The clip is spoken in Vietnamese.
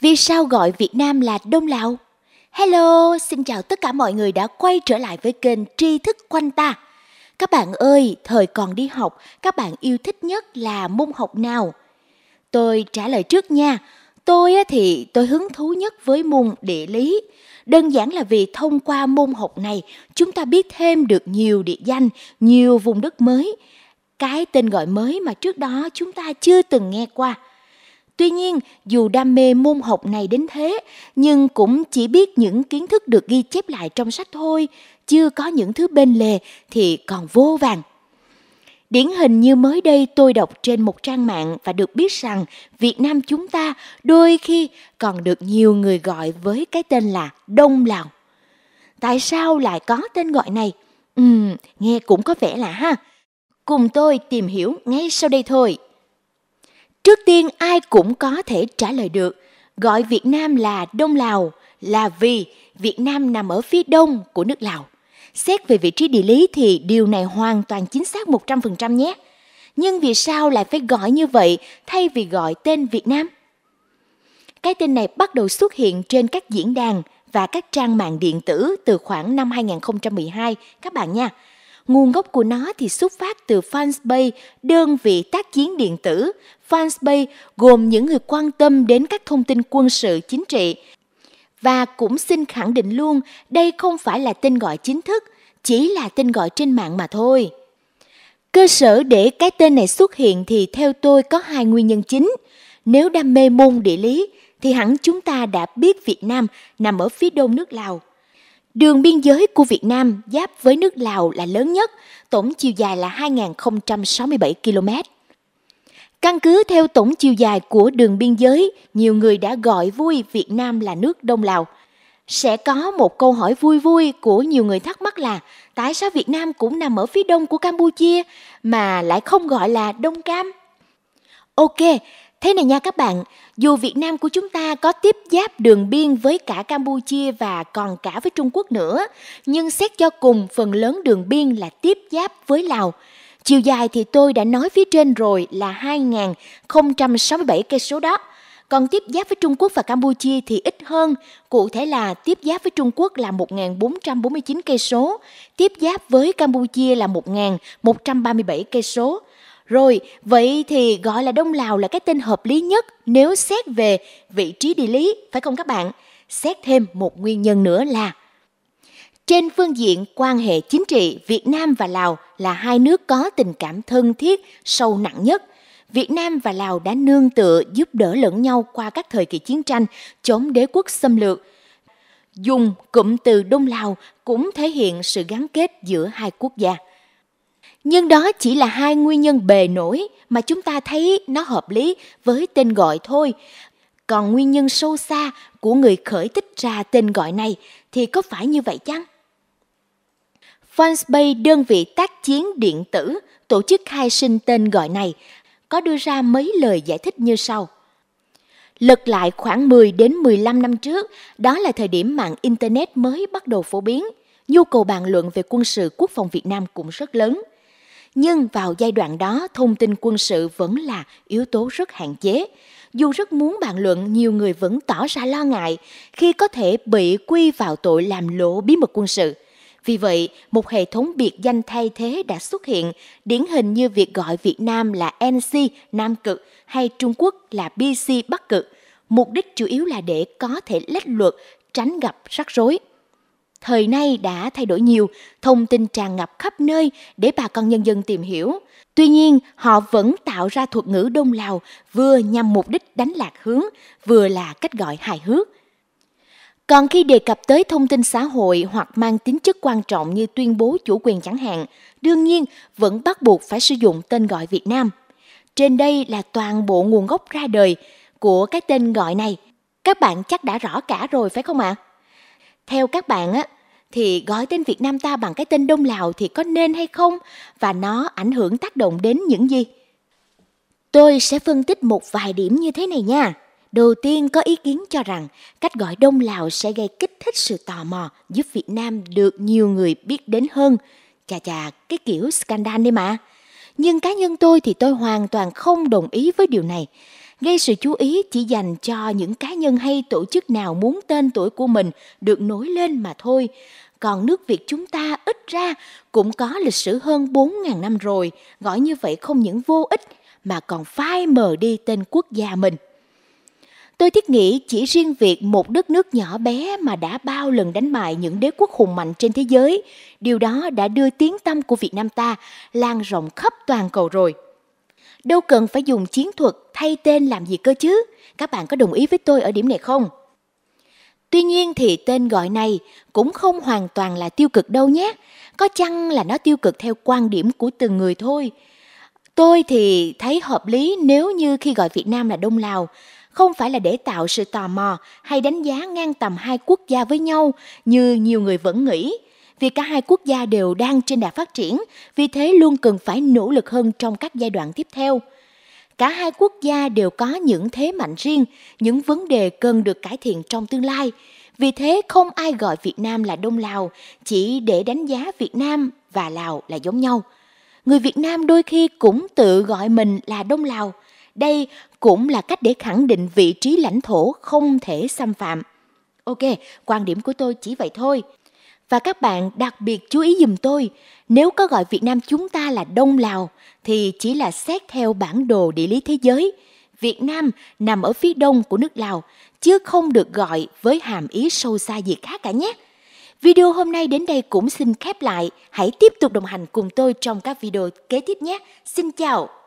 vì sao gọi Việt Nam là Đông Lào? Hello, xin chào tất cả mọi người đã quay trở lại với kênh Tri thức quanh ta. Các bạn ơi, thời còn đi học, các bạn yêu thích nhất là môn học nào? Tôi trả lời trước nha. Tôi thì tôi hứng thú nhất với môn địa lý. Đơn giản là vì thông qua môn học này, chúng ta biết thêm được nhiều địa danh, nhiều vùng đất mới, cái tên gọi mới mà trước đó chúng ta chưa từng nghe qua Tuy nhiên, dù đam mê môn học này đến thế, nhưng cũng chỉ biết những kiến thức được ghi chép lại trong sách thôi, chưa có những thứ bên lề thì còn vô vàng. Điển hình như mới đây tôi đọc trên một trang mạng và được biết rằng Việt Nam chúng ta đôi khi còn được nhiều người gọi với cái tên là Đông Lào. Tại sao lại có tên gọi này? Ừm, nghe cũng có vẻ lạ ha. Cùng tôi tìm hiểu ngay sau đây thôi. Trước tiên ai cũng có thể trả lời được, gọi Việt Nam là Đông Lào là vì Việt Nam nằm ở phía đông của nước Lào. Xét về vị trí địa lý thì điều này hoàn toàn chính xác 100% nhé. Nhưng vì sao lại phải gọi như vậy thay vì gọi tên Việt Nam? Cái tên này bắt đầu xuất hiện trên các diễn đàn và các trang mạng điện tử từ khoảng năm 2012 các bạn nha. Nguồn gốc của nó thì xuất phát từ Fanspay, đơn vị tác chiến điện tử Fanpage gồm những người quan tâm đến các thông tin quân sự chính trị. Và cũng xin khẳng định luôn, đây không phải là tên gọi chính thức, chỉ là tên gọi trên mạng mà thôi. Cơ sở để cái tên này xuất hiện thì theo tôi có hai nguyên nhân chính. Nếu đam mê môn địa lý thì hẳn chúng ta đã biết Việt Nam nằm ở phía đông nước Lào. Đường biên giới của Việt Nam giáp với nước Lào là lớn nhất, tổng chiều dài là 2.067 km. Căn cứ theo tổng chiều dài của đường biên giới, nhiều người đã gọi vui Việt Nam là nước Đông Lào. Sẽ có một câu hỏi vui vui của nhiều người thắc mắc là tại sao Việt Nam cũng nằm ở phía đông của Campuchia mà lại không gọi là Đông Cam? Ok, thế này nha các bạn, dù Việt Nam của chúng ta có tiếp giáp đường biên với cả Campuchia và còn cả với Trung Quốc nữa, nhưng xét cho cùng phần lớn đường biên là tiếp giáp với Lào – Chiều dài thì tôi đã nói phía trên rồi là 2.067 cây số đó. Còn tiếp giáp với Trung Quốc và Campuchia thì ít hơn, cụ thể là tiếp giáp với Trung Quốc là 1.449 cây số, tiếp giáp với Campuchia là 1.137 cây số. Rồi, vậy thì gọi là Đông Lào là cái tên hợp lý nhất nếu xét về vị trí địa lý, phải không các bạn? Xét thêm một nguyên nhân nữa là trên phương diện quan hệ chính trị, Việt Nam và Lào là hai nước có tình cảm thân thiết sâu nặng nhất. Việt Nam và Lào đã nương tựa giúp đỡ lẫn nhau qua các thời kỳ chiến tranh chống đế quốc xâm lược. Dùng cụm từ Đông Lào cũng thể hiện sự gắn kết giữa hai quốc gia. Nhưng đó chỉ là hai nguyên nhân bề nổi mà chúng ta thấy nó hợp lý với tên gọi thôi. Còn nguyên nhân sâu xa của người khởi tích ra tên gọi này thì có phải như vậy chăng? OneSpace, đơn vị tác chiến điện tử, tổ chức khai sinh tên gọi này, có đưa ra mấy lời giải thích như sau. Lật lại khoảng 10 đến 15 năm trước, đó là thời điểm mạng Internet mới bắt đầu phổ biến. Nhu cầu bàn luận về quân sự quốc phòng Việt Nam cũng rất lớn. Nhưng vào giai đoạn đó, thông tin quân sự vẫn là yếu tố rất hạn chế. Dù rất muốn bàn luận, nhiều người vẫn tỏ ra lo ngại khi có thể bị quy vào tội làm lộ bí mật quân sự – vì vậy, một hệ thống biệt danh thay thế đã xuất hiện, điển hình như việc gọi Việt Nam là NC Nam Cực hay Trung Quốc là BC Bắc Cực. Mục đích chủ yếu là để có thể lách luật, tránh gặp rắc rối. Thời nay đã thay đổi nhiều, thông tin tràn ngập khắp nơi để bà con nhân dân tìm hiểu. Tuy nhiên, họ vẫn tạo ra thuật ngữ Đông Lào vừa nhằm mục đích đánh lạc hướng, vừa là cách gọi hài hước. Còn khi đề cập tới thông tin xã hội hoặc mang tính chất quan trọng như tuyên bố chủ quyền chẳng hạn, đương nhiên vẫn bắt buộc phải sử dụng tên gọi Việt Nam. Trên đây là toàn bộ nguồn gốc ra đời của cái tên gọi này. Các bạn chắc đã rõ cả rồi phải không ạ? À? Theo các bạn á, thì gọi tên Việt Nam ta bằng cái tên Đông Lào thì có nên hay không và nó ảnh hưởng tác động đến những gì? Tôi sẽ phân tích một vài điểm như thế này nha. Đầu tiên có ý kiến cho rằng cách gọi Đông Lào sẽ gây kích thích sự tò mò giúp Việt Nam được nhiều người biết đến hơn. Chà chà, cái kiểu scandal đi mà. Nhưng cá nhân tôi thì tôi hoàn toàn không đồng ý với điều này. Gây sự chú ý chỉ dành cho những cá nhân hay tổ chức nào muốn tên tuổi của mình được nổi lên mà thôi. Còn nước Việt chúng ta ít ra cũng có lịch sử hơn 4.000 năm rồi. Gọi như vậy không những vô ích mà còn phai mờ đi tên quốc gia mình. Tôi thiết nghĩ chỉ riêng việc một đất nước nhỏ bé mà đã bao lần đánh bại những đế quốc hùng mạnh trên thế giới, điều đó đã đưa tiếng tâm của Việt Nam ta lan rộng khắp toàn cầu rồi. Đâu cần phải dùng chiến thuật thay tên làm gì cơ chứ? Các bạn có đồng ý với tôi ở điểm này không? Tuy nhiên thì tên gọi này cũng không hoàn toàn là tiêu cực đâu nhé. Có chăng là nó tiêu cực theo quan điểm của từng người thôi. Tôi thì thấy hợp lý nếu như khi gọi Việt Nam là Đông Lào, không phải là để tạo sự tò mò hay đánh giá ngang tầm hai quốc gia với nhau như nhiều người vẫn nghĩ vì cả hai quốc gia đều đang trên đà phát triển vì thế luôn cần phải nỗ lực hơn trong các giai đoạn tiếp theo cả hai quốc gia đều có những thế mạnh riêng những vấn đề cần được cải thiện trong tương lai vì thế không ai gọi việt nam là đông lào chỉ để đánh giá việt nam và lào là giống nhau người việt nam đôi khi cũng tự gọi mình là đông lào đây cũng là cách để khẳng định vị trí lãnh thổ không thể xâm phạm. Ok, quan điểm của tôi chỉ vậy thôi. Và các bạn đặc biệt chú ý dùm tôi, nếu có gọi Việt Nam chúng ta là Đông Lào thì chỉ là xét theo bản đồ địa lý thế giới. Việt Nam nằm ở phía đông của nước Lào, chứ không được gọi với hàm ý sâu xa gì khác cả nhé. Video hôm nay đến đây cũng xin khép lại. Hãy tiếp tục đồng hành cùng tôi trong các video kế tiếp nhé. Xin chào!